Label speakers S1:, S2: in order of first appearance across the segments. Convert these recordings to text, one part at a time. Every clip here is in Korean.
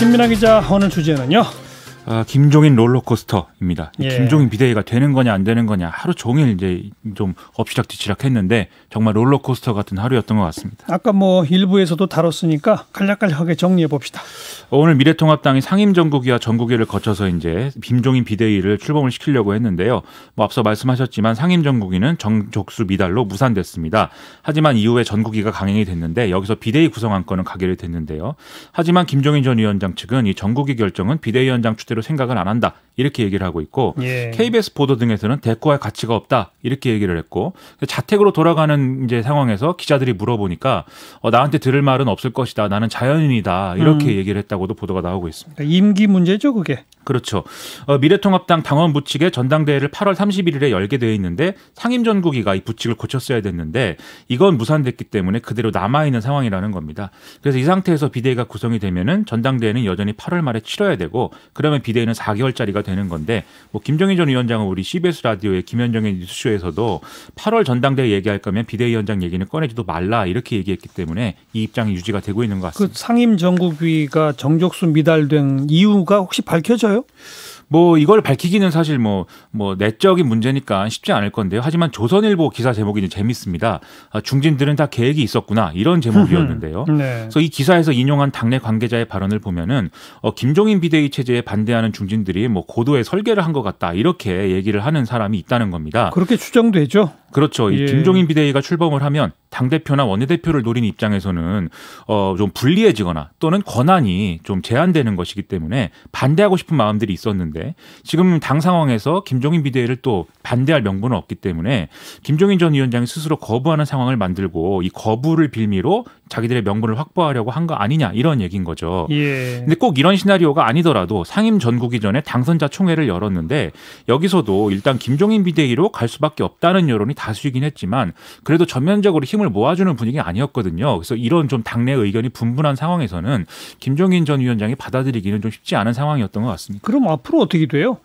S1: 김민아 기자 오늘 주제는요. 아, 김종인 롤러코스터입니다. 예. 김종인 비대위가 되는 거냐 안 되는 거냐 하루 종일 이제 좀 엎치락뒤치락 했는데 정말 롤러코스터 같은 하루였던 것 같습니다. 아까 뭐 일부에서도 다뤘으니까 간략간략하게 정리해 봅시다. 오늘 미래통합당이 상임정국위와 전국위를 거쳐서 이제 김종인 비대위를 출범을 시키려고 했는데요. 뭐 앞서 말씀하셨지만 상임정국위는 정족수 미달로 무산됐습니다. 하지만 이후에 전국위가 강행이 됐는데 여기서 비대위 구성 안건은 가결이 됐는데요. 하지만 김종인 전 위원장 측은 이 전국위 결정은 비대위원장 추 주제로 생각을 안 한다. 이렇게 얘기를 하고 있고 예. KBS 보도 등에서는 대꾸할 가치가 없다 이렇게 얘기를 했고 자택으로 돌아가는 이제 상황에서 기자들이 물어보니까 어, 나한테 들을 말은 없을 것이다 나는 자연인이다 이렇게 음. 얘기를 했다고도 보도가 나오고 있습니다. 그러니까 임기 문제죠 그게. 그렇죠. 어, 미래통합당 당원 부칙에 전당대회를 8월 31일에 열게 되어 있는데 상임전국위가 이 부칙을 고쳤어야 됐는데 이건 무산됐기 때문에 그대로 남아 있는 상황이라는 겁니다. 그래서 이 상태에서 비대위가 구성이 되면은 전당대회는 여전히 8월 말에 치러야 되고 그러면 비대위는 4개월짜리가 되는 건데 뭐 김정인 전 위원장은 우리 CBS 라디오의 김현정의 뉴스쇼에서도 8월 전당대회 얘기할 거면 비대위원장 얘기는 꺼내지도 말라 이렇게 얘기했기 때문에 이 입장이 유지가 되고 있는 것 그 같습니다. 그 상임 정국위가 정족수 미달된 이유가 혹시 밝혀져요? 뭐 이걸 밝히기는 사실 뭐, 뭐 내적인 문제니까 쉽지 않을 건데요. 하지만 조선일보 기사 제목이 재밌습니다. 아, 중진들은 다 계획이 있었구나 이런 제목이었는데요. 네. 그래서 이 기사에서 인용한 당내 관계자의 발언을 보면은 어, 김종인 비대위 체제에 반대하는 중진들이 뭐 고도의 설계를 한 것 같다 이렇게 얘기를 하는 사람이 있다는 겁니다. 그렇게 추정되죠. 그렇죠. 예. 이 김종인 비대위가 출범을 하면 당 대표나 원내 대표를 노린 입장에서는 어좀 불리해지거나 또는 권한이 좀 제한되는 것이기 때문에 반대하고 싶은 마음들이 있었는데 지금 당 상황에서 김종인 비대위를 또 반대할 명분은 없기 때문에 김종인 전 위원장이 스스로 거부하는 상황을 만들고 이 거부를 빌미로 자기들의 명분을 확보하려고 한 거 아니냐 이런 얘기인 거죠. 예. 근데 꼭 이런 시나리오가 아니더라도 상임 전국이 전에 당선자 총회를 열었는데 여기서도 일단 김종인 비대위로 갈 수밖에 없다는 여론이 다수이긴 했지만 그래도 전면적으로 힘 힘을 모아주는 분위기 아니었거든요. 그래서 이런 좀 당내 의견이 분분한 상황에서는 김종인 전 위원장이 받아들이기는 좀 쉽지 않은 상황이었던 것 같습니다. 그럼 앞으로 어떻게 돼요?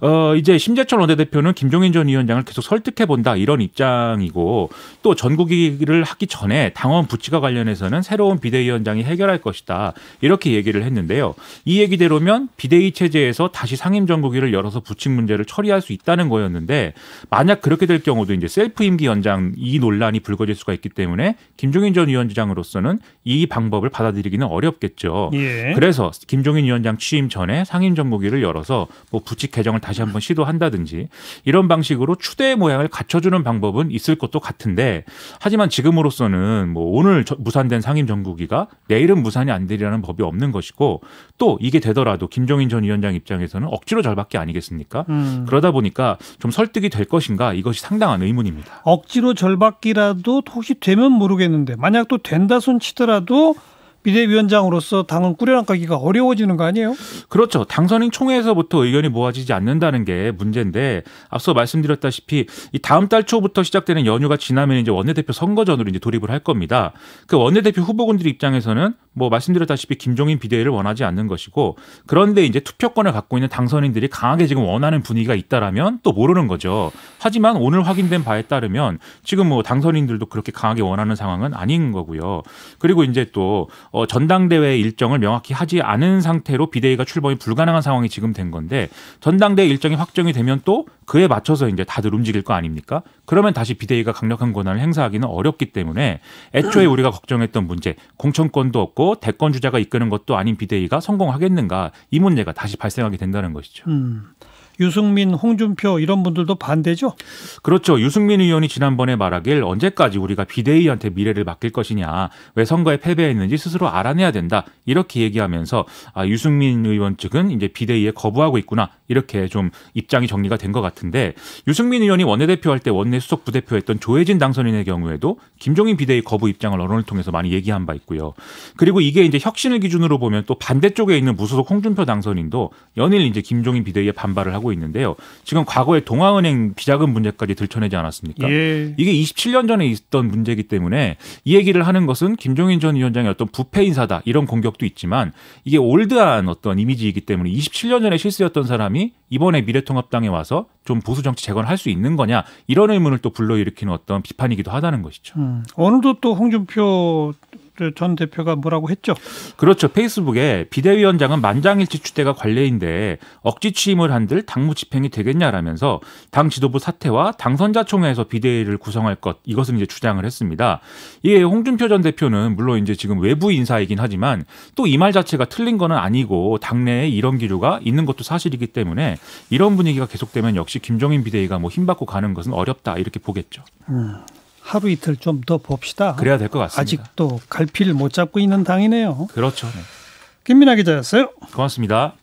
S1: 어, 이제 심재철 원내대표는 김종인 전 위원장을 계속 설득해 본다 이런 입장이고 또 전국위를 하기 전에 당원 부치가 관련해서는 새로운 비대위원장이 해결할 것이다 이렇게 얘기를 했는데요. 이 얘기대로면 비대위 체제에서 다시 상임 전국위를 열어서 부칙 문제를 처리할 수 있다는 거였는데 만약 그렇게 될 경우도 이제 셀프 임기 연장 이 논란이 불거질 수가 수가 있기 때문에 김종인 전 위원장으로서는 이 방법을 받아들이기는 어렵겠죠. 예. 그래서 김종인 위원장 취임 전에 상임정보기를 열어서 뭐 부칙 개정을 다시 한번 시도한다든지 이런 방식으로 추대의 모양을 갖춰주는 방법은 있을 것도 같은데 하지만 지금으로서는 뭐 오늘 무산된 상임정보기가 내일은 무산이 안 되리라는 법이 없는 것이고 또 이게 되더라도 김종인 전 위원장 입장에서는 억지로 절밖에 아니겠습니까? 음. 그러다 보니까 좀 설득이 될 것인가 이것이 상당한 의문입니다. 억지로 절박기라도 혹시 되면 모르겠는데 만약 또 된다 손 치더라도 비대위원장으로서 당은 꾸려나가기가 어려워지는 거 아니에요? 그렇죠. 당선인 총회에서부터 의견이 모아지지 않는다는 게 문제인데 앞서 말씀드렸다시피 이 다음 달 초부터 시작되는 연휴가 지나면 이제 원내대표 선거 전으로 이제 돌입을 할 겁니다. 그 원내대표 후보군들 입장에서는 뭐 말씀드렸다시피 김종인 비대위를 원하지 않는 것이고 그런데 이제 투표권을 갖고 있는 당선인들이 강하게 지금 원하는 분위기가 있다라면 또 모르는 거죠. 하지만 오늘 확인된 바에 따르면 지금 뭐 당선인들도 그렇게 강하게 원하는 상황은 아닌 거고요. 그리고 이제 또 어, 전당대회 일정을 명확히 하지 않은 상태로 비대위가 출범이 불가능한 상황이 지금 된 건데 전당대회 일정이 확정이 되면 또 그에 맞춰서 이제 다들 움직일 거 아닙니까? 그러면 다시 비대위가 강력한 권한을 행사하기는 어렵기 때문에 애초에 우리가 걱정했던 문제, 공천권도 없고 대권 주자가 이끄는 것도 아닌 비대위가 성공하겠는가 이 문제가 다시 발생하게 된다는 것이죠. 음. 유승민, 홍준표 이런 분들도 반대죠? 그렇죠. 유승민 의원이 지난번에 말하길 언제까지 우리가 비대위한테 미래를 맡길 것이냐. 왜 선거에 패배했는지 스스로 알아내야 된다. 이렇게 얘기하면서 아, 유승민 의원 측은 이제 비대위에 거부하고 있구나. 이렇게 좀 입장이 정리가 된 것 같은데 유승민 의원이 원내대표 할 때 원내 수석 부대표였던 조혜진 당선인의 경우에도 김종인 비대위 거부 입장을 언론을 통해서 많이 얘기한 바 있고요. 그리고 이게 이제 혁신을 기준으로 보면 또 반대쪽에 있는 무소속 홍준표 당선인도 연일 이제 김종인 비대위에 반발을 하고 하고 있는데요. 지금 과거에 동아은행 비자금 문제까지 들춰내지 않았습니까? 예. 이게 27년 전에 있던 문제이기 때문에 이 얘기를 하는 것은 김종인 전 위원장의 어떤 부패 인사다 이런 공격도 있지만 이게 올드한 어떤 이미지이기 때문에 27년 전에 실수였던 사람이 이번에 미래통합당에 와서 좀 보수 정치 재건할 수 있는 거냐 이런 의문을 또 불러일으키는 어떤 비판이기도 하다는 것이죠. 음. 어느덧 또 홍준표 전 대표가 뭐라고 했죠? 그렇죠. 페이스북에 비대위원장은 만장일치 추대가 관례인데 억지 취임을 한들 당무 집행이 되겠냐라면서 당 지도부 사태와 당선자 총회에서 비대위를 구성할 것 이것은 이제 주장을 했습니다. 이에 홍준표 전 대표는 물론 이제 지금 외부 인사이긴 하지만 또 이 말 자체가 틀린 거는 아니고 당내에 이런 기류가 있는 것도 사실이기 때문에 이런 분위기가 계속되면 역시 김종인 비대위가 뭐 힘받고 가는 것은 어렵다 이렇게 보겠죠. 음. 하루 이틀 좀 더 봅시다. 그래야 될 것 같습니다. 아직도 갈피를 못 잡고 있는 당이네요. 그렇죠. 네. 김민아 기자였어요. 고맙습니다.